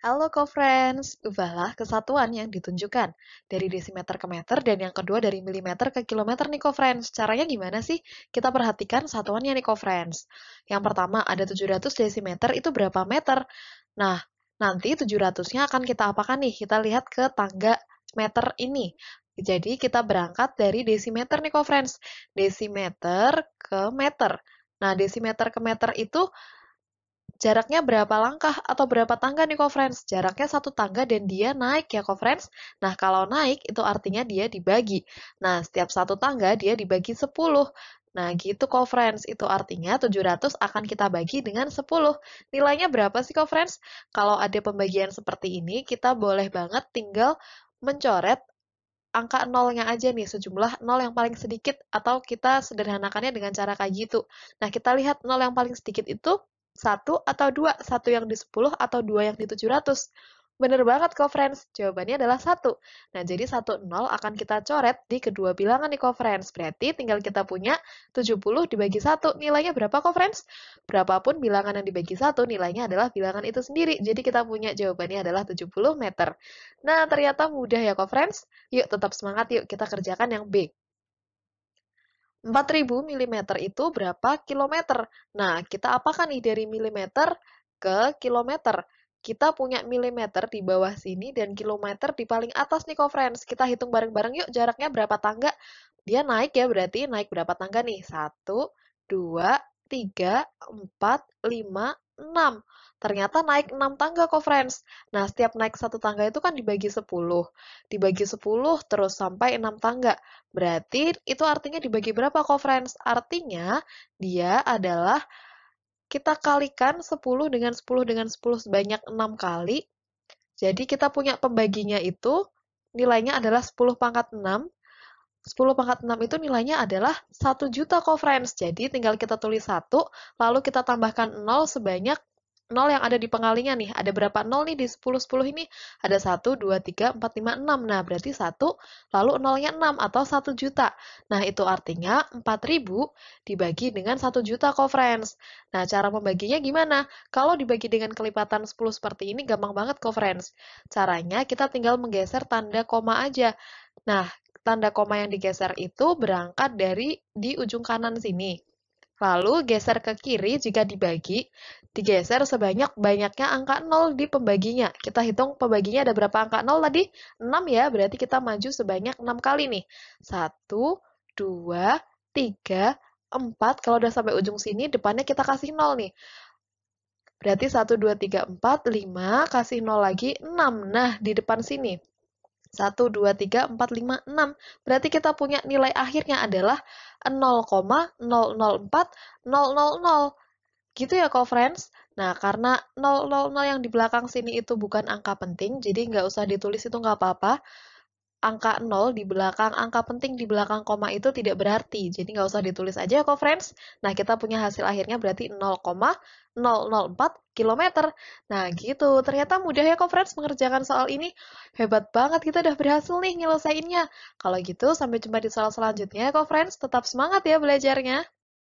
Halo co-friends, ubahlah kesatuan yang ditunjukkan dari desimeter ke meter dan yang kedua dari milimeter ke kilometer nih co-friends. Caranya gimana sih? Kita perhatikan satuannya nih co-friends. Yang pertama ada 700 desimeter itu berapa meter? Nah, nanti 700-nya akan kita apakan nih? Kita lihat ke tangga meter ini. Jadi kita berangkat dari desimeter nih co-friends. Desimeter ke meter. Nah, desimeter ke meter itu Jaraknya berapa langkah atau berapa tangga nih friends? Jaraknya satu tangga dan dia naik ya friends. Nah, kalau naik itu artinya dia dibagi. Nah, setiap satu tangga dia dibagi 10. Nah, gitu kok Itu artinya 700 akan kita bagi dengan 10. Nilainya berapa sih kok Kalau ada pembagian seperti ini, kita boleh banget tinggal mencoret angka nolnya aja nih, sejumlah nol yang paling sedikit, atau kita sederhanakannya dengan cara kayak gitu. Nah, kita lihat nol yang paling sedikit itu 1 atau 2? 1 yang di 10 atau 2 yang di 700. Bener banget kok, friends. Jawabannya adalah 1. Nah, jadi 1 0 akan kita coret di kedua bilangan nih kok, friends. Berarti tinggal kita punya 70 dibagi 1. Nilainya berapa kok, friends? Berapapun bilangan yang dibagi 1, nilainya adalah bilangan itu sendiri. Jadi kita punya jawabannya adalah 70 meter. Nah, ternyata mudah ya kok, friends. Yuk, tetap semangat yuk. Kita kerjakan yang B. 4000 mm itu berapa kilometer? Nah, kita apakan nih dari milimeter ke kilometer? Kita punya milimeter di bawah sini dan kilometer di paling atas nih, friends Kita hitung bareng-bareng yuk jaraknya berapa tangga. Dia naik ya, berarti naik berapa tangga nih? 1, 2, 3, 4, 5, 6. Ternyata naik 6 tangga kok, friends. Nah, setiap naik satu tangga itu kan dibagi 10. Dibagi 10 terus sampai 6 tangga. Berarti itu artinya dibagi berapa kok, friends? Artinya dia adalah kita kalikan 10 dengan 10 dengan 10 sebanyak 6 kali. Jadi kita punya pembaginya itu nilainya adalah 10 pangkat 6 10 pangkat 6 itu nilainya adalah 1 juta kok friends. Jadi tinggal kita tulis 1, lalu kita tambahkan 0 sebanyak 0 yang ada di pengalinya nih. Ada berapa 0 nih di 10 10 ini? Ada 1 2 3 4 5 6. Nah, berarti 1 lalu 0-nya 6 atau 1 juta. Nah, itu artinya 4000 dibagi dengan 1 juta kok friends. Nah, cara membaginya gimana? Kalau dibagi dengan kelipatan 10 seperti ini gampang banget kok friends. Caranya kita tinggal menggeser tanda koma aja. Nah, tanda koma yang digeser itu berangkat dari di ujung kanan sini. Lalu geser ke kiri jika dibagi, digeser sebanyak-banyaknya angka 0 di pembaginya. Kita hitung pembaginya ada berapa angka 0 tadi? 6 ya, berarti kita maju sebanyak 6 kali nih. 1, 2, 3, 4. Kalau udah sampai ujung sini, depannya kita kasih 0 nih. Berarti 1, 2, 3, 4, 5, kasih 0 lagi, 6. Nah, di depan sini. 1, 2, 3, 4, 5, 6. Berarti kita punya nilai akhirnya adalah 0,004000. Gitu ya, co-friends. Nah, karena 000 yang di belakang sini itu bukan angka penting, jadi nggak usah ditulis itu nggak apa-apa angka 0 di belakang, angka penting di belakang koma itu tidak berarti. Jadi nggak usah ditulis aja ya kok friends. Nah kita punya hasil akhirnya berarti 0,004 km. Nah gitu, ternyata mudah ya kok friends mengerjakan soal ini. Hebat banget kita udah berhasil nih nyelesainnya. Kalau gitu sampai jumpa di soal selanjutnya ya kok friends. Tetap semangat ya belajarnya.